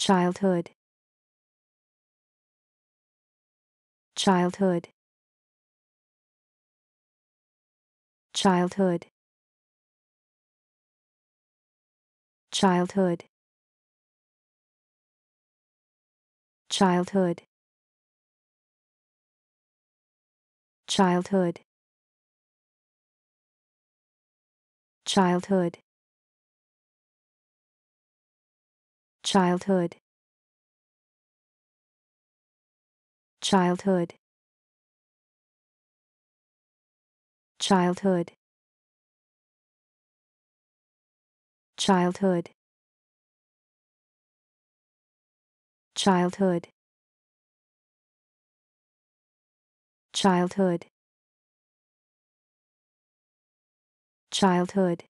childhood childhood childhood childhood childhood childhood childhood childhood childhood childhood childhood childhood childhood childhood